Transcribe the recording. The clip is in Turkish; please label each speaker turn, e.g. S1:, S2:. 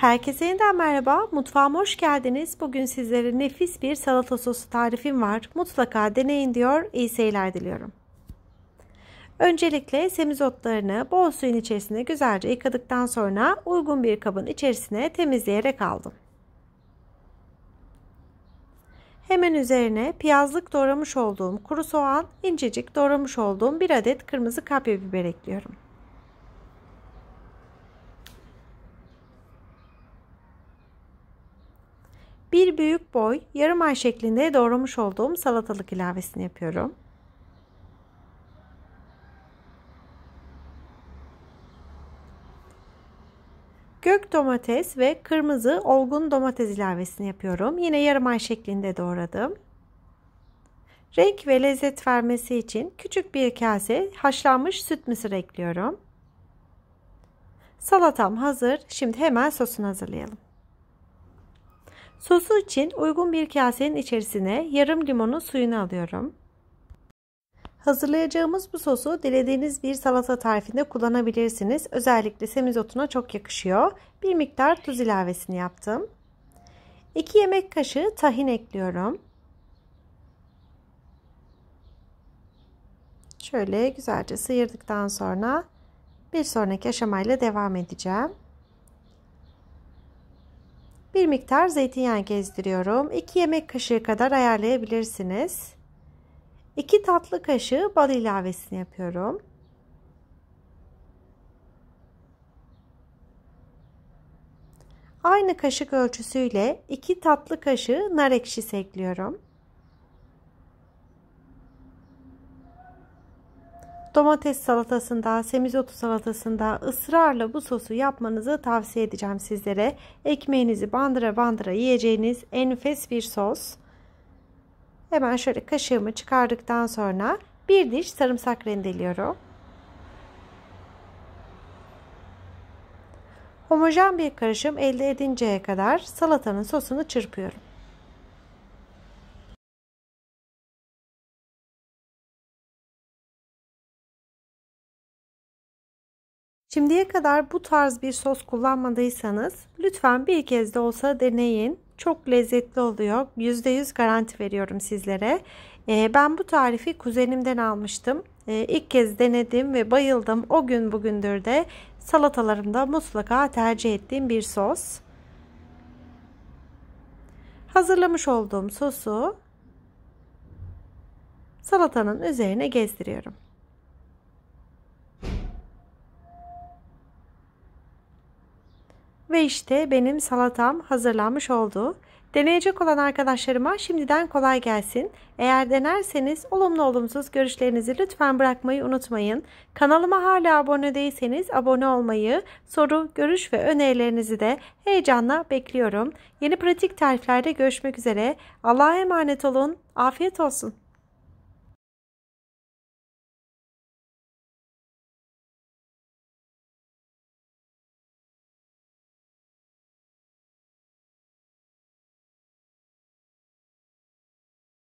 S1: Herkese yeniden merhaba. Mutfağıma hoş geldiniz. Bugün sizlere nefis bir salata sosu tarifim var. Mutlaka deneyin diyor. İyi seyirler diliyorum. Öncelikle semizotlarını bol suyun içerisinde güzelce yıkadıktan sonra uygun bir kabın içerisine temizleyerek aldım. Hemen üzerine piyazlık doğramış olduğum kuru soğan, incecik doğramış olduğum bir adet kırmızı kapya biber ekliyorum. Bir büyük boy yarım ay şeklinde doğramış olduğum salatalık ilavesini yapıyorum. Gök domates ve kırmızı olgun domates ilavesini yapıyorum. Yine yarım ay şeklinde doğradım. Renk ve lezzet vermesi için küçük bir kase haşlanmış süt mısır ekliyorum. Salatam hazır. Şimdi hemen sosunu hazırlayalım. Sosu için uygun bir kasenin içerisine yarım limonun suyunu alıyorum. Hazırlayacağımız bu sosu dilediğiniz bir salata tarifinde kullanabilirsiniz. Özellikle semizotuna çok yakışıyor. Bir miktar tuz ilavesini yaptım. 2 yemek kaşığı tahin ekliyorum. Şöyle güzelce sıyırdıktan sonra bir sonraki aşamayla devam edeceğim. Bir miktar zeytinyağı gezdiriyorum. 2 yemek kaşığı kadar ayarlayabilirsiniz. 2 tatlı kaşığı bal ilavesini yapıyorum. Aynı kaşık ölçüsüyle 2 tatlı kaşığı nar ekşisi ekliyorum. domates salatasında, semizotu salatasında ısrarla bu sosu yapmanızı tavsiye edeceğim sizlere. Ekmeğinizi bandıra bandıra yiyeceğiniz enfes bir sos. Hemen şöyle kaşığımı çıkardıktan sonra bir diş sarımsak rendeliyorum. Homojen bir karışım elde edinceye kadar salatanın sosunu çırpıyorum. Şimdiye kadar bu tarz bir sos kullanmadıysanız lütfen bir kez de olsa deneyin. Çok lezzetli oluyor. %100 garanti veriyorum sizlere. Ee, ben bu tarifi kuzenimden almıştım. Ee, ilk kez denedim ve bayıldım. O gün bugündür de salatalarımda mutlaka tercih ettiğim bir sos. Hazırlamış olduğum sosu salatanın üzerine gezdiriyorum. Ve işte benim salatam hazırlanmış oldu. Deneyecek olan arkadaşlarıma şimdiden kolay gelsin. Eğer denerseniz olumlu olumsuz görüşlerinizi lütfen bırakmayı unutmayın. Kanalıma hala abone değilseniz abone olmayı, soru, görüş ve önerilerinizi de heyecanla bekliyorum. Yeni pratik tariflerde görüşmek üzere. Allah'a emanet olun. Afiyet olsun.